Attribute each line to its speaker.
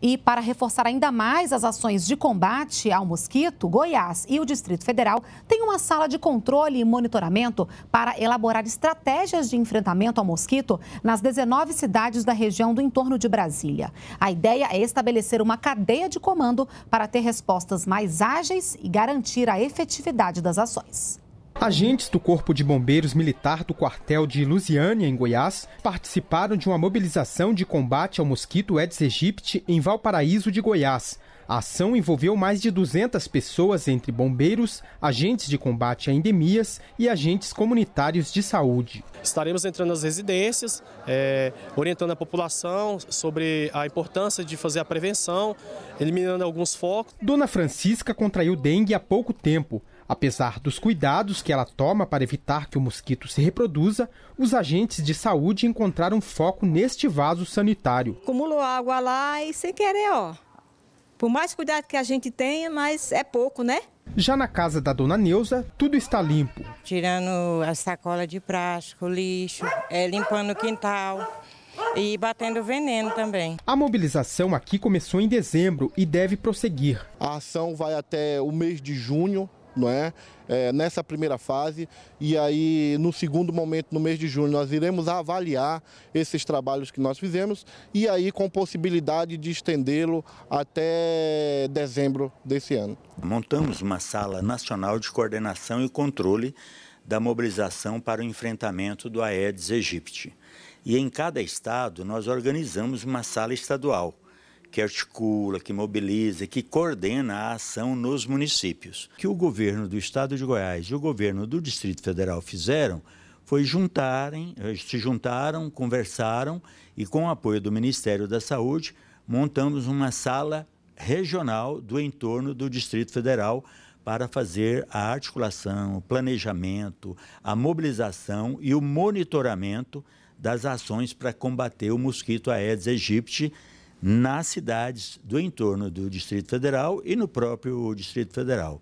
Speaker 1: E para reforçar ainda mais as ações de combate ao mosquito, Goiás e o Distrito Federal têm uma sala de controle e monitoramento para elaborar estratégias de enfrentamento ao mosquito nas 19 cidades da região do entorno de Brasília. A ideia é estabelecer uma cadeia de comando para ter respostas mais ágeis e garantir a efetividade das ações.
Speaker 2: Agentes do Corpo de Bombeiros Militar do quartel de Lusiânia, em Goiás, participaram de uma mobilização de combate ao mosquito Aedes aegypti em Valparaíso de Goiás. A ação envolveu mais de 200 pessoas, entre bombeiros, agentes de combate a endemias e agentes comunitários de saúde.
Speaker 3: Estaremos entrando
Speaker 2: nas residências, é, orientando a população sobre a importância de fazer a prevenção, eliminando alguns focos. Dona Francisca contraiu dengue há pouco tempo. Apesar dos cuidados que ela toma para evitar que o mosquito se reproduza, os agentes de saúde encontraram foco neste vaso sanitário.
Speaker 1: Acumulou água lá e sem querer, ó. Por mais cuidado que a gente tenha, mas é pouco, né? Já na casa
Speaker 2: da dona Neuza, tudo está limpo. Tirando a sacola de plástico, lixo,
Speaker 3: é, limpando o quintal, e batendo veneno também.
Speaker 2: A mobilização aqui começou em dezembro e deve prosseguir. A ação vai até o mês de junho
Speaker 3: não é? é? nessa primeira fase. E aí, no segundo momento, no mês de junho, nós iremos avaliar esses trabalhos que nós fizemos e aí com possibilidade de estendê-lo até dezembro desse ano.
Speaker 4: Montamos uma sala nacional de coordenação e controle da mobilização para o enfrentamento do Aedes aegypti. E em cada estado, nós organizamos uma sala estadual que articula, que mobiliza, que coordena a ação nos municípios. O que o governo do Estado de Goiás e o governo do Distrito Federal fizeram foi juntarem, eh, se juntaram, conversaram e com o apoio do Ministério da Saúde montamos uma sala regional do entorno do Distrito Federal para fazer a articulação, o planejamento, a mobilização e o monitoramento das ações para combater o mosquito Aedes aegypti nas cidades do entorno do Distrito Federal e no próprio Distrito Federal.